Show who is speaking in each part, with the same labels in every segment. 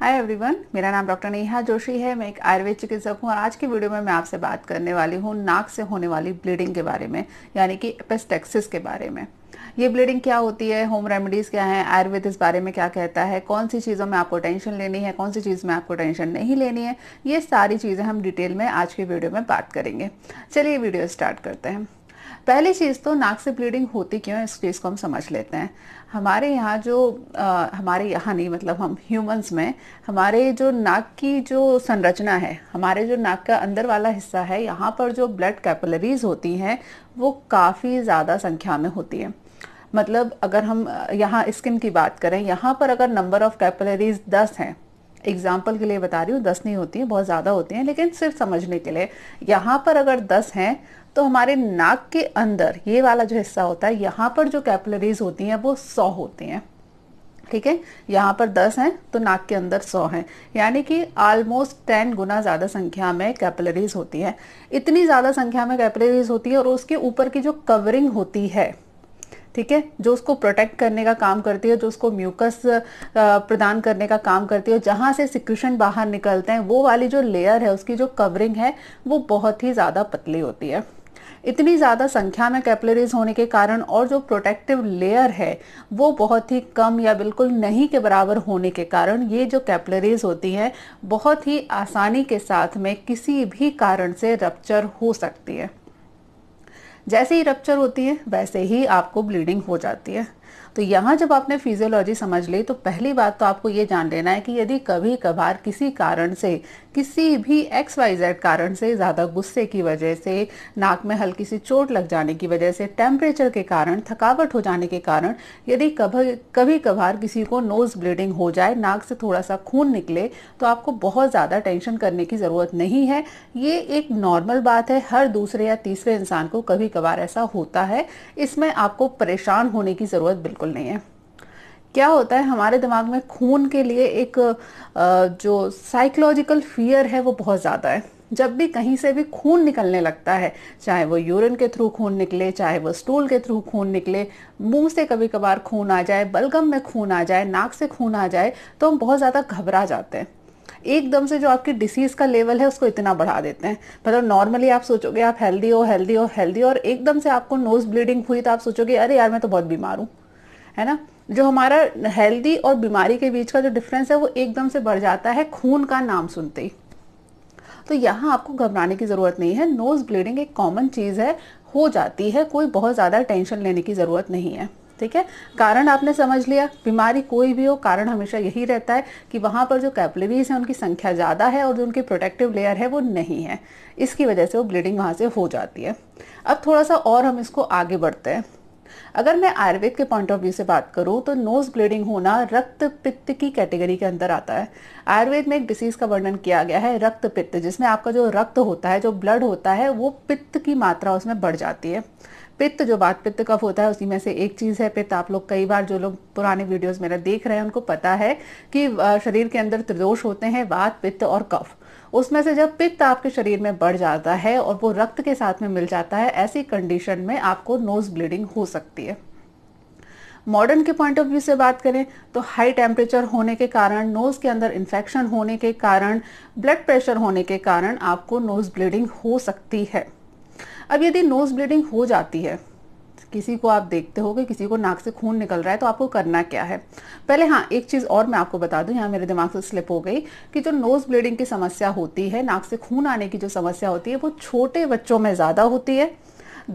Speaker 1: hi everyone मेरा नाम doctor Neha Joshi है मैं एक आयुर्वेद चिकित्सक हूँ और आज की वीडियो में मैं आपसे बात करने वाली हूँ नाक से होने वाली ब्लीडिंग के बारे में यानी कि एपेस्टेक्सिस के बारे में ये ब्लीडिंग क्या होती है होम रेमेडीज़ क्या है आयुर्वेद इस बारे में क्या कहता है कौन सी चीज़ों में आपको टेंशन लेनी है कौन सी चीज़ में आपको टेंशन नहीं लेनी है ये सारी चीज़ें हम डिटेल में आज की वीडियो में बात करेंगे चलिए वीडियो स्टार्ट करते हैं पहली चीज़ तो नाक से ब्लीडिंग होती क्यों है इस चीज़ को हम समझ लेते हैं हमारे यहाँ जो आ, हमारे यहाँ नहीं मतलब हम ह्यूमंस में हमारे जो नाक की जो संरचना है हमारे जो नाक का अंदर वाला हिस्सा है यहाँ पर जो ब्लड कैपलरीज होती हैं वो काफ़ी ज़्यादा संख्या में होती है मतलब अगर हम यहाँ स्किन की बात करें यहाँ पर अगर नंबर ऑफ़ कैपलरीज दस हैं एग्जाम्पल के लिए बता रही हूँ दस नहीं होती हैं बहुत ज़्यादा होती हैं लेकिन सिर्फ समझने के लिए यहाँ पर अगर दस हैं तो हमारे नाक के अंदर ये वाला जो हिस्सा होता है यहाँ पर जो कैपलरीज होती हैं वो सौ होती हैं ठीक है यहाँ पर दस हैं तो नाक के अंदर सौ हैं यानी कि ऑलमोस्ट टेन गुना ज़्यादा संख्या में कैपलरीज होती हैं इतनी ज़्यादा संख्या में कैपलरीज होती है और उसके ऊपर की जो कवरिंग होती है ठीक है जो उसको प्रोटेक्ट करने का काम करती है जो उसको म्यूकस प्रदान करने का काम करती है जहाँ से सिक्यूशन बाहर निकलते हैं वो वाली जो लेयर है उसकी जो कवरिंग है वो बहुत ही ज़्यादा पतली होती है इतनी ज़्यादा संख्या में कैपलरीज होने के कारण और जो प्रोटेक्टिव लेयर है वो बहुत ही कम या बिल्कुल नहीं के बराबर होने के कारण ये जो कैपलरीज होती हैं बहुत ही आसानी के साथ में किसी भी कारण से रप्चर हो सकती है जैसे ही रप्चर होती है वैसे ही आपको ब्लीडिंग हो जाती है तो यहाँ जब आपने फिजियोलॉजी समझ ली तो पहली बात तो आपको ये जान लेना है कि यदि कभी कभार किसी कारण से किसी भी एक्स वाई जेड कारण से ज़्यादा गुस्से की वजह से नाक में हल्की सी चोट लग जाने की वजह से टेम्परेचर के कारण थकावट हो जाने के कारण यदि कभी कभी कभार किसी को नोज़ ब्लीडिंग हो जाए नाक से थोड़ा सा खून निकले तो आपको बहुत ज़्यादा टेंशन करने की ज़रूरत नहीं है ये एक नॉर्मल बात है हर दूसरे या तीसरे इंसान को कभी कभार ऐसा होता है इसमें आपको परेशान होने की ज़रूरत बिल्कुल बिल्कुल नहीं है क्या होता है हमारे दिमाग में खून के लिए एक जो साइकोलॉजिकल फियर है वो बहुत ज़्यादा है जब भी कहीं से भी खून निकलने लगता है चाहे वो यूरिन के थ्रू खून निकले चाहे वो स्टूल के थ्रू खून निकले मुंह से कभी कभार खून आ जाए बलगम में खून आ जाए नाक से खून आ जाए तो हम बहुत ज़्यादा घबरा जाते हैं एकदम से जो आपकी डिसीज़ का लेवल है उसको इतना बढ़ा देते हैं मतलब नॉर्मली आप सोचोगे आप हेल्दी हो हेल्दी हो हेल्दी और एकदम से आपको नोज़ ब्लीडिंग हुई तो आप सोचोगे अरे यार मैं तो बहुत बीमार हूँ है ना जो हमारा हेल्दी और बीमारी के बीच का जो डिफरेंस है वो एकदम से बढ़ जाता है खून का नाम सुनते ही तो यहाँ आपको घबराने की ज़रूरत नहीं है नोज़ ब्लीडिंग एक कॉमन चीज़ है हो जाती है कोई बहुत ज़्यादा टेंशन लेने की ज़रूरत नहीं है ठीक है कारण आपने समझ लिया बीमारी कोई भी हो कारण हमेशा यही रहता है कि वहाँ पर जो कैपलरीज हैं उनकी संख्या ज़्यादा है और जो उनकी प्रोटेक्टिव लेयर है वो नहीं है इसकी वजह से वो ब्लीडिंग वहाँ से हो जाती है अब थोड़ा सा और हम इसको आगे बढ़ते हैं अगर मैं आयुर्वेद के पॉइंट ऑफ व्यू से बात करूं तो नोज ब्लीडिंग होना रक्त पित्त की कैटेगरी के अंदर आता है आयुर्वेद में एक डिसीज का वर्णन किया गया है रक्त पित्त जिसमें आपका जो रक्त होता है जो ब्लड होता है वो पित्त की मात्रा उसमें बढ़ जाती है पित्त जो बात पित्त कफ होता है उसी में से एक चीज़ है पित्त आप लोग कई बार जो लोग पुराने वीडियोस मेरा देख रहे हैं उनको पता है कि शरीर के अंदर त्रिदोष होते हैं वात पित्त और कफ उसमें से जब पित्त आपके शरीर में बढ़ जाता है और वो रक्त के साथ में मिल जाता है ऐसी कंडीशन में आपको नोज ब्लीडिंग हो सकती है मॉडर्न के पॉइंट ऑफ व्यू से बात करें तो हाई टेम्परेचर होने के कारण नोज़ के अंदर इन्फेक्शन होने के कारण ब्लड प्रेशर होने के कारण आपको नोज़ ब्लीडिंग हो सकती है अब यदि नोज़ ब्लीडिंग हो जाती है किसी को आप देखते हो कि किसी को नाक से खून निकल रहा है तो आपको करना क्या है पहले हाँ एक चीज़ और मैं आपको बता दूँ यहाँ मेरे दिमाग से स्लिप हो गई कि जो नोज़ ब्लीडिंग की समस्या होती है नाक से खून आने की जो समस्या होती है वो छोटे बच्चों में ज़्यादा होती है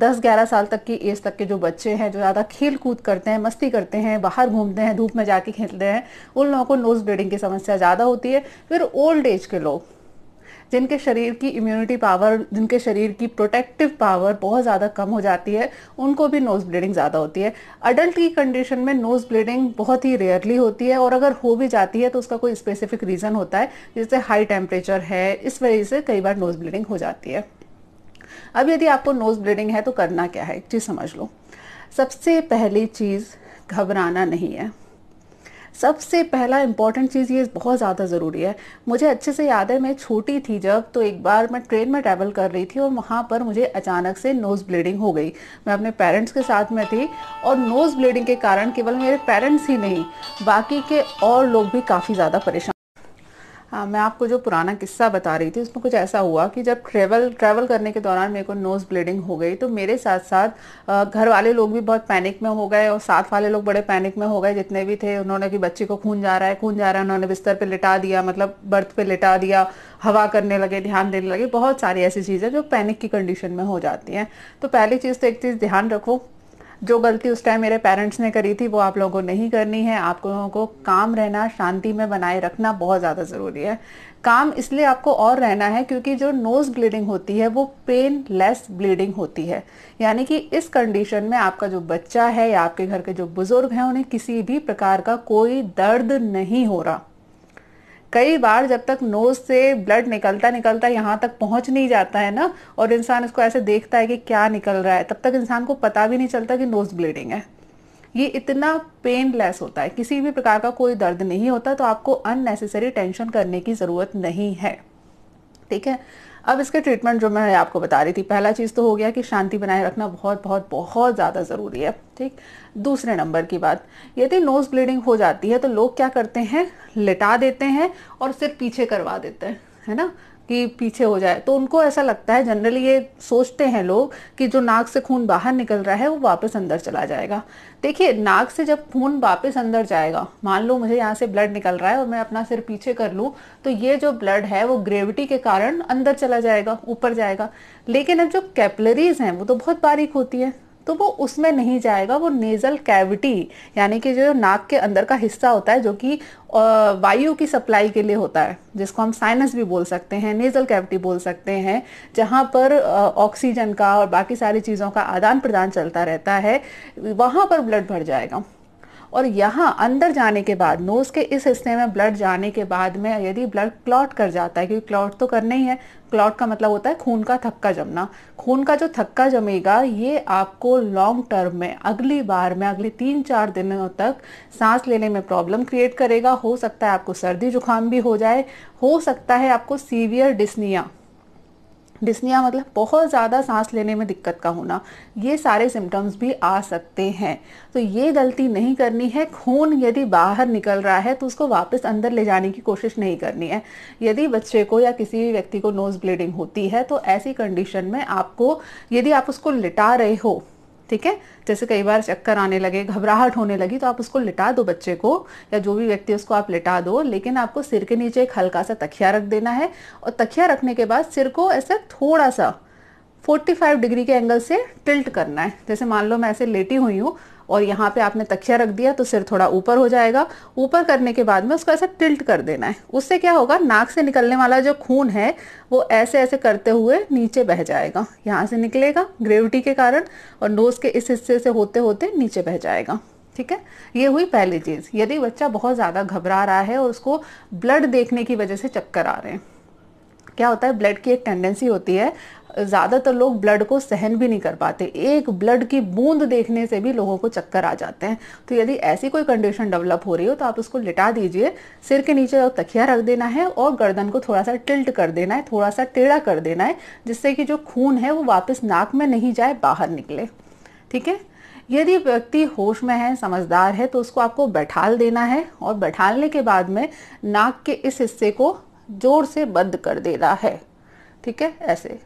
Speaker 1: दस ग्यारह साल तक की एज तक के जो बच्चे हैं जो ज़्यादा खेल कूद करते हैं मस्ती करते हैं बाहर घूमते हैं धूप में जाके खेलते हैं उन लोगों को नोज़ ब्लीडिंग की समस्या ज़्यादा होती है फिर ओल्ड एज के लोग जिनके शरीर की इम्यूनिटी पावर जिनके शरीर की प्रोटेक्टिव पावर बहुत ज़्यादा कम हो जाती है उनको भी नोज़ ब्लीडिंग ज़्यादा होती है अडल्ट की कंडीशन में नोज़ ब्लीडिंग बहुत ही रेयरली होती है और अगर हो भी जाती है तो उसका कोई स्पेसिफिक रीज़न होता है जैसे हाई टेम्परेचर है इस वजह से कई बार नोज़ ब्लीडिंग हो जाती है अब यदि आपको नोज़ ब्लीडिंग है तो करना क्या है एक चीज़ समझ लो सबसे पहली चीज़ घबराना नहीं है सबसे पहला इम्पॉर्टेंट चीज़ ये बहुत ज़्यादा ज़रूरी है मुझे अच्छे से याद है मैं छोटी थी जब तो एक बार मैं ट्रेन में ट्रैवल कर रही थी और वहाँ पर मुझे अचानक से नोज़ ब्लीडिंग हो गई मैं अपने पेरेंट्स के साथ में थी और नोज़ ब्लीडिंग के कारण केवल मेरे पेरेंट्स ही नहीं बाकी के और लोग भी काफ़ी ज़्यादा परेशान आ, हाँ, मैं आपको जो पुराना किस्सा बता रही थी उसमें कुछ ऐसा हुआ कि जब ट्रेवल ट्रैवल करने के दौरान मेरे को नोज़ ब्लीडिंग हो गई तो मेरे साथ साथ घर वाले लोग भी बहुत पैनिक में हो गए और साथ वाले लोग बड़े पैनिक में हो गए जितने भी थे उन्होंने कि बच्चे को खून जा रहा है खून जा रहा है उन्होंने बिस्तर पर लिटा दिया मतलब बर्थ पर लिटा दिया हवा करने लगे ध्यान देने लगे बहुत सारी ऐसी चीज़ें जो पैनिक की कंडीशन में हो जाती हैं तो पहली चीज़ तो एक चीज़ ध्यान रखो जो गलती उस टाइम मेरे पेरेंट्स ने करी थी वो आप लोगों नहीं करनी है आप लोगों को काम रहना शांति में बनाए रखना बहुत ज़्यादा ज़रूरी है काम इसलिए आपको और रहना है क्योंकि जो नोज़ ब्लीडिंग होती है वो पेन लेस ब्लीडिंग होती है यानी कि इस कंडीशन में आपका जो बच्चा है या आपके घर के जो बुज़ुर्ग हैं उन्हें किसी भी प्रकार का कोई दर्द नहीं हो रहा कई बार जब तक नोज से ब्लड निकलता निकलता यहाँ तक पहुंच नहीं जाता है ना और इंसान इसको ऐसे देखता है कि क्या निकल रहा है तब तक इंसान को पता भी नहीं चलता कि नोज ब्लीडिंग है ये इतना पेनलेस होता है किसी भी प्रकार का कोई दर्द नहीं होता तो आपको अननेसेसरी टेंशन करने की ज़रूरत नहीं है ठीक है अब इसके ट्रीटमेंट जो मैं आपको बता रही थी पहला चीज़ तो हो गया कि शांति बनाए रखना बहुत बहुत बहुत ज़्यादा ज़रूरी है ठीक दूसरे नंबर की बात यदि नोज़ ब्लीडिंग हो जाती है तो लोग क्या करते हैं लिटा देते हैं और सिर पीछे करवा देते हैं है ना कि पीछे हो जाए तो उनको ऐसा लगता है जनरली ये सोचते हैं लोग कि जो नाक से खून बाहर निकल रहा है वो वापस अंदर चला जाएगा देखिए नाक से जब खून वापस अंदर जाएगा मान लो मुझे यहाँ से ब्लड निकल रहा है और मैं अपना सिर पीछे कर लूँ तो ये जो ब्लड है वो ग्रेविटी के कारण अंदर चला जाएगा ऊपर जाएगा लेकिन अब जो कैपलरीज हैं वो तो बहुत बारीक होती है तो वो उसमें नहीं जाएगा वो नेजल कैविटी यानी कि जो नाक के अंदर का हिस्सा होता है जो कि वायु की सप्लाई के लिए होता है जिसको हम साइनस भी बोल सकते हैं नेजल कैविटी बोल सकते हैं जहाँ पर ऑक्सीजन का और बाकी सारी चीज़ों का आदान प्रदान चलता रहता है वहाँ पर ब्लड भर जाएगा और यहाँ अंदर जाने के बाद नोज़ के इस हिस्से में ब्लड जाने के बाद में यदि ब्लड क्लॉट कर जाता है क्योंकि क्लॉट तो करना ही है क्लॉट का मतलब होता है खून का थक्का जमना खून का जो थक्का जमेगा ये आपको लॉन्ग टर्म में अगली बार में अगले तीन चार दिनों तक सांस लेने में प्रॉब्लम क्रिएट करेगा हो सकता है आपको सर्दी जुकाम भी हो जाए हो सकता है आपको सीवियर डिस्निया डिस्निया मतलब बहुत ज़्यादा सांस लेने में दिक्कत का होना ये सारे सिम्टम्स भी आ सकते हैं तो ये गलती नहीं करनी है खून यदि बाहर निकल रहा है तो उसको वापस अंदर ले जाने की कोशिश नहीं करनी है यदि बच्चे को या किसी भी व्यक्ति को नोज़ ब्लीडिंग होती है तो ऐसी कंडीशन में आपको यदि आप उसको लिटा रहे हो ठीक है जैसे कई बार चक्कर आने लगे घबराहट होने लगी तो आप उसको लिटा दो बच्चे को या जो भी व्यक्ति उसको आप लिटा दो लेकिन आपको सिर के नीचे एक हल्का सा तखिया रख देना है और तखिया रखने के बाद सिर को ऐसे थोड़ा सा 45 डिग्री के एंगल से टिल्ट करना है जैसे मान लो मैं ऐसे लेटी हुई हूँ और यहाँ पे आपने तकिया रख दिया तो सिर थोड़ा ऊपर हो जाएगा ऊपर करने के बाद में उसको ऐसा टिल्ट कर देना है उससे क्या होगा नाक से निकलने वाला जो खून है वो ऐसे ऐसे करते हुए नीचे बह जाएगा यहाँ से निकलेगा ग्रेविटी के कारण और नोज़ के इस हिस्से से होते होते नीचे बह जाएगा ठीक है ये हुई पहली चीज़ यदि बच्चा बहुत ज़्यादा घबरा रहा है और उसको ब्लड देखने की वजह से चक्कर आ रहे हैं क्या होता है ब्लड की एक टेंडेंसी होती है ज़्यादातर लोग ब्लड को सहन भी नहीं कर पाते एक ब्लड की बूंद देखने से भी लोगों को चक्कर आ जाते हैं तो यदि ऐसी कोई कंडीशन डेवलप हो रही हो तो आप उसको लिटा दीजिए सिर के नीचे तकिया रख देना है और गर्दन को थोड़ा सा टिल्ट कर देना है थोड़ा सा टेढ़ा कर देना है जिससे कि जो खून है वो वापस नाक में नहीं जाए बाहर निकले ठीक है यदि व्यक्ति होश में है समझदार है तो उसको आपको बैठाल देना है और बैठालने के बाद में नाक के इस हिस्से को जोर से बंद कर दे रहा है ठीक है ऐसे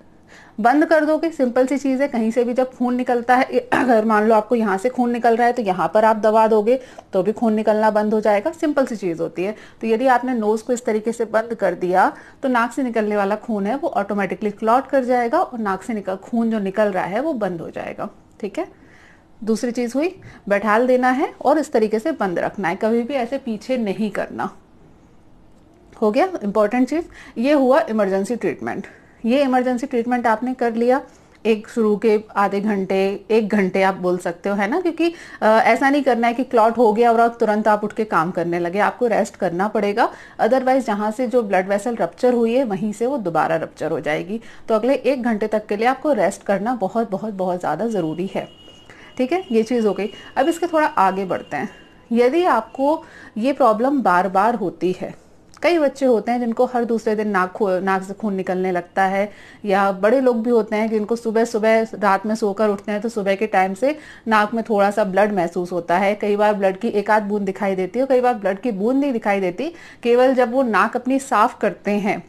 Speaker 1: बंद कर दोगे सिंपल सी चीज़ है कहीं से भी जब खून निकलता है अगर मान लो आपको यहां से खून निकल रहा है तो यहां पर आप दबा दोगे तो भी खून निकलना बंद हो जाएगा सिंपल सी चीज़ होती है तो यदि आपने नोज़ को इस तरीके से बंद कर दिया तो नाक से निकलने वाला खून है वो ऑटोमेटिकली क्लॉट कर जाएगा और नाक से निकल खून जो निकल रहा है वो बंद हो जाएगा ठीक है दूसरी चीज़ हुई बैठाल देना है और इस तरीके से बंद रखना है कभी भी ऐसे पीछे नहीं करना हो गया इंपॉर्टेंट चीज़ ये हुआ इमरजेंसी ट्रीटमेंट ये इमरजेंसी ट्रीटमेंट आपने कर लिया एक शुरू के आधे घंटे एक घंटे आप बोल सकते हो है ना क्योंकि आ, ऐसा नहीं करना है कि क्लॉट हो गया और आप तुरंत आप उठ के काम करने लगे आपको रेस्ट करना पड़ेगा अदरवाइज जहाँ से जो ब्लड वेसल रप्चर हुई है वहीं से वो दोबारा रप्चर हो जाएगी तो अगले एक घंटे तक के लिए आपको रेस्ट करना बहुत बहुत बहुत ज़्यादा ज़रूरी है ठीक है ये चीज़ हो गई अब इसके थोड़ा आगे बढ़ते हैं यदि आपको ये प्रॉब्लम बार बार होती है कई बच्चे होते हैं जिनको हर दूसरे दिन नाक नाक से खून निकलने लगता है या बड़े लोग भी होते हैं जिनको सुबह सुबह रात में सोकर उठते हैं तो सुबह के टाइम से नाक में थोड़ा सा ब्लड महसूस होता है कई बार ब्लड की एक आध बूंद दिखाई देती है कई बार ब्लड की बूंद नहीं दिखाई देती केवल जब वो नाक अपनी साफ करते हैं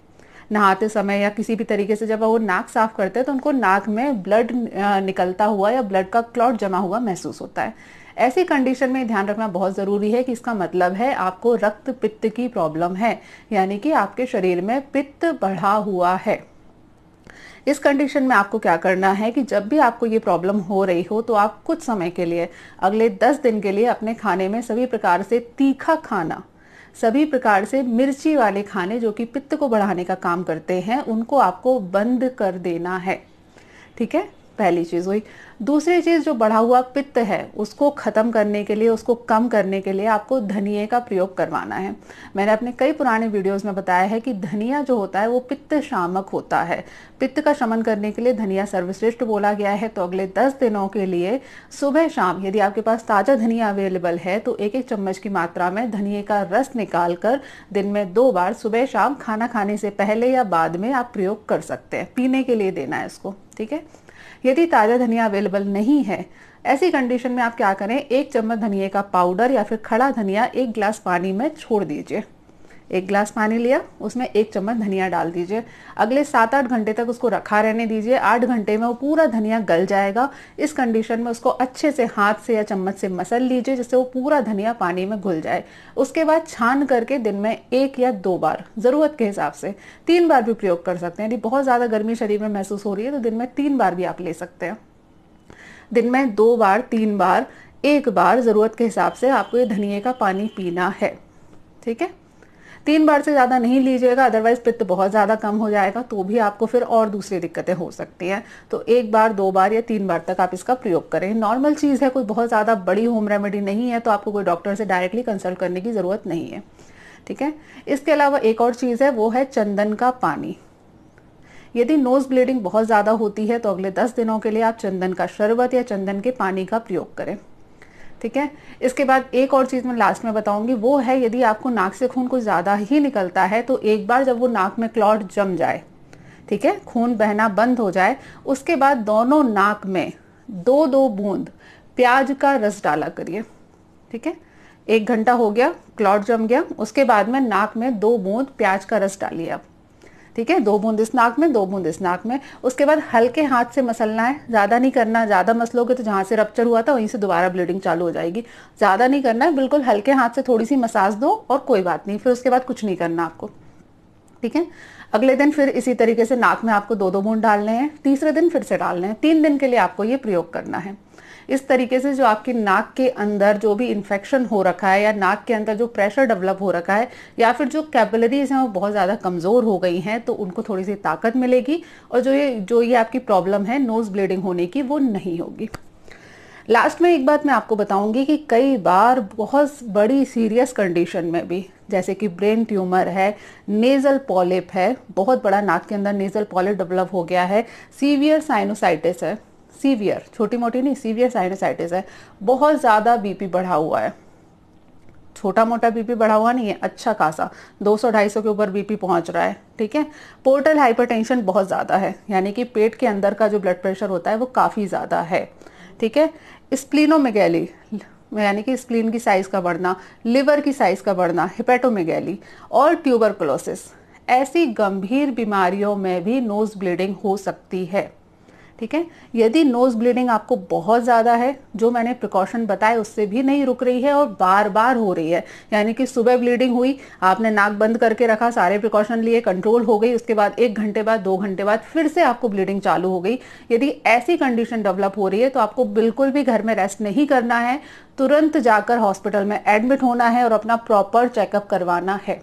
Speaker 1: नहाते समय या किसी भी तरीके से जब वो नाक साफ करते हैं तो उनको नाक में ब्लड निकलता हुआ या ब्लड का क्लॉट जमा हुआ महसूस होता है ऐसी कंडीशन में ध्यान रखना बहुत ज़रूरी है कि इसका मतलब है आपको रक्त पित्त की प्रॉब्लम है यानी कि आपके शरीर में पित्त बढ़ा हुआ है इस कंडीशन में आपको क्या करना है कि जब भी आपको ये प्रॉब्लम हो रही हो तो आप कुछ समय के लिए अगले दस दिन के लिए अपने खाने में सभी प्रकार से तीखा खाना सभी प्रकार से मिर्ची वाले खाने जो कि पित्त को बढ़ाने का काम करते हैं उनको आपको बंद कर देना है ठीक है पहली चीज़ हुई दूसरी चीज़ जो बढ़ा हुआ पित्त है उसको ख़त्म करने के लिए उसको कम करने के लिए आपको धनिए का प्रयोग करवाना है मैंने अपने कई पुराने वीडियोस में बताया है कि धनिया जो होता है वो पित्त शामक होता है पित्त का शमन करने के लिए धनिया सर्वश्रेष्ठ बोला गया है तो अगले दस दिनों के लिए सुबह शाम यदि आपके पास ताज़ा धनिया अवेलेबल है तो एक एक चम्मच की मात्रा में धनिए का रस निकाल कर दिन में दो बार सुबह शाम खाना खाने से पहले या बाद में आप प्रयोग कर सकते हैं पीने के लिए देना है इसको ठीक है यदि ताज़ा धनिया अवेलेबल नहीं है ऐसी कंडीशन में आप क्या करें एक चम्मच धनिया का पाउडर या फिर खड़ा धनिया एक गिलास पानी में छोड़ दीजिए एक ग्लास पानी लिया उसमें एक चम्मच धनिया डाल दीजिए अगले सात आठ घंटे तक उसको रखा रहने दीजिए आठ घंटे में वो पूरा धनिया गल जाएगा इस कंडीशन में उसको अच्छे से हाथ से या चम्मच से मसल लीजिए जिससे वो पूरा धनिया पानी में घुल जाए उसके बाद छान करके दिन में एक या दो बार ज़रूरत के हिसाब से तीन बार भी प्रयोग कर सकते हैं यदि बहुत ज़्यादा गर्मी शरीर में महसूस हो रही है तो दिन में तीन बार भी आप ले सकते हैं दिन में दो बार तीन बार एक बार ज़रूरत के हिसाब से आपको ये धनिए का पानी पीना है ठीक है तीन बार से ज़्यादा नहीं लीजिएगा अदरवाइज पित्त बहुत ज़्यादा कम हो जाएगा तो भी आपको फिर और दूसरी दिक्कतें हो सकती हैं तो एक बार दो बार या तीन बार तक आप इसका प्रयोग करें नॉर्मल चीज़ है कोई बहुत ज़्यादा बड़ी होम रेमेडी नहीं है तो आपको कोई डॉक्टर से डायरेक्टली कंसल्ट करने की ज़रूरत नहीं है ठीक है इसके अलावा एक और चीज़ है वो है चंदन का पानी यदि नोज़ ब्लीडिंग बहुत ज़्यादा होती है तो अगले दस दिनों के लिए आप चंदन का शरबत या चंदन के पानी का प्रयोग करें ठीक है इसके बाद एक और चीज़ मैं लास्ट में बताऊंगी वो है यदि आपको नाक से खून कुछ ज़्यादा ही निकलता है तो एक बार जब वो नाक में क्लॉट जम जाए ठीक है खून बहना बंद हो जाए उसके बाद दोनों नाक में दो दो बूंद प्याज का रस डाला करिए ठीक है एक घंटा हो गया क्लॉट जम गया उसके बाद में नाक में दो बूंद प्याज का रस डालिए आप ठीक है दो बूंद इस नाक में दो बूंद इस नाक में उसके बाद हल्के हाथ से मसलना है ज़्यादा नहीं करना ज़्यादा मसलोगे तो जहां से रपच्चर हुआ था वहीं से दोबारा ब्लीडिंग चालू हो जाएगी ज़्यादा नहीं करना है बिल्कुल हल्के हाथ से थोड़ी सी मसाज दो और कोई बात नहीं फिर उसके बाद कुछ नहीं करना आपको ठीक है अगले दिन फिर इसी तरीके से नाक में आपको दो दो बूंद डालने हैं तीसरे दिन फिर से डालने हैं तीन दिन के लिए आपको ये प्रयोग करना है इस तरीके से जो आपके नाक के अंदर जो भी इन्फेक्शन हो रखा है या नाक के अंदर जो प्रेशर डेवलप हो रखा है या फिर जो कैपलरीज हैं वो बहुत ज़्यादा कमज़ोर हो गई हैं तो उनको थोड़ी सी ताकत मिलेगी और जो ये जो ये आपकी प्रॉब्लम है नोज़ ब्लीडिंग होने की वो नहीं होगी लास्ट में एक बात मैं आपको बताऊंगी कि कई बार बहुत बड़ी सीरियस कंडीशन में भी जैसे कि ब्रेन ट्यूमर है नेज़ल पॉलिप है बहुत बड़ा नाक के अंदर नेज़ल पॉलिप डेवलप हो गया है सीवियर साइनोसाइटिस है सीवियर छोटी मोटी नहीं सीवियर साइनसाइटिस है बहुत ज़्यादा बीपी बढ़ा हुआ है छोटा मोटा बीपी बढ़ा हुआ नहीं है अच्छा खासा 200 250 के ऊपर बीपी पहुंच रहा है ठीक है पोर्टल हाइपरटेंशन बहुत ज़्यादा है यानी कि पेट के अंदर का जो ब्लड प्रेशर होता है वो काफ़ी ज़्यादा है ठीक है स्प्लिनोमेगैली यानी कि स्प्लीन की साइज़ का बढ़ना लिवर की साइज़ का बढ़ना हिपेटोमेगैली और ट्यूबरकुलोसिस ऐसी गंभीर बीमारियों में भी नोज़ ब्लीडिंग हो सकती है ठीक है यदि नोज़ ब्लीडिंग आपको बहुत ज़्यादा है जो मैंने प्रिकॉशन बताए उससे भी नहीं रुक रही है और बार बार हो रही है यानी कि सुबह ब्लीडिंग हुई आपने नाक बंद करके रखा सारे प्रिकॉशन लिए कंट्रोल हो गई उसके बाद एक घंटे बाद दो घंटे बाद फिर से आपको ब्लीडिंग चालू हो गई यदि ऐसी कंडीशन डेवलप हो रही है तो आपको बिल्कुल भी घर में रेस्ट नहीं करना है तुरंत जाकर हॉस्पिटल में एडमिट होना है और अपना प्रॉपर चेकअप करवाना है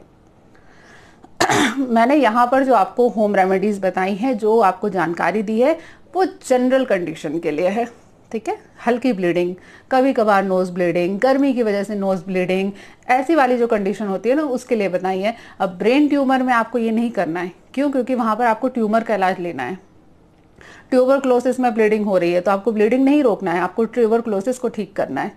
Speaker 1: मैंने यहाँ पर जो आपको होम रेमेडीज़ बताई हैं जो आपको जानकारी दी है वो जनरल कंडीशन के लिए है ठीक है हल्की ब्लीडिंग कभी कभार नोज़ ब्लीडिंग गर्मी की वजह से नोज़ ब्लीडिंग ऐसी वाली जो कंडीशन होती है ना उसके लिए बताई है अब ब्रेन ट्यूमर में आपको ये नहीं करना है क्यों क्योंकि वहाँ पर आपको ट्यूमर का इलाज लेना है ट्यूबर क्लोसिस में ब्लीडिंग हो रही है तो आपको ब्लीडिंग नहीं रोकना है आपको ट्यूबर क्लोसिस को ठीक करना है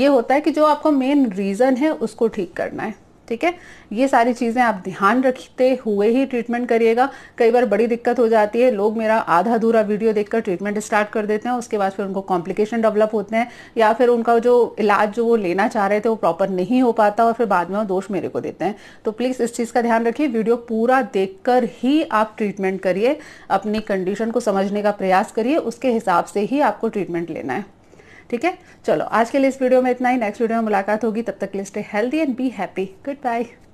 Speaker 1: ये होता है कि जो आपका मेन रीज़न है उसको ठीक करना है ठीक है ये सारी चीज़ें आप ध्यान रखते हुए ही ट्रीटमेंट करिएगा कई बार बड़ी दिक्कत हो जाती है लोग मेरा आधा अधूरा वीडियो देखकर ट्रीटमेंट स्टार्ट कर देते हैं उसके बाद फिर उनको कॉम्प्लिकेशन डेवलप होते हैं या फिर उनका जो इलाज जो वो लेना चाह रहे थे वो प्रॉपर नहीं हो पाता और फिर बाद में वो दोष मेरे को देते हैं तो प्लीज़ इस चीज़ का ध्यान रखिए वीडियो पूरा देख ही आप ट्रीटमेंट करिए अपनी कंडीशन को समझने का प्रयास करिए उसके हिसाब से ही आपको ट्रीटमेंट लेना है ठीक है चलो आज के लिए इस वीडियो में इतना ही नेक्स्ट वीडियो में मुलाकात होगी तब तक के लिए stay healthy and be happy good bye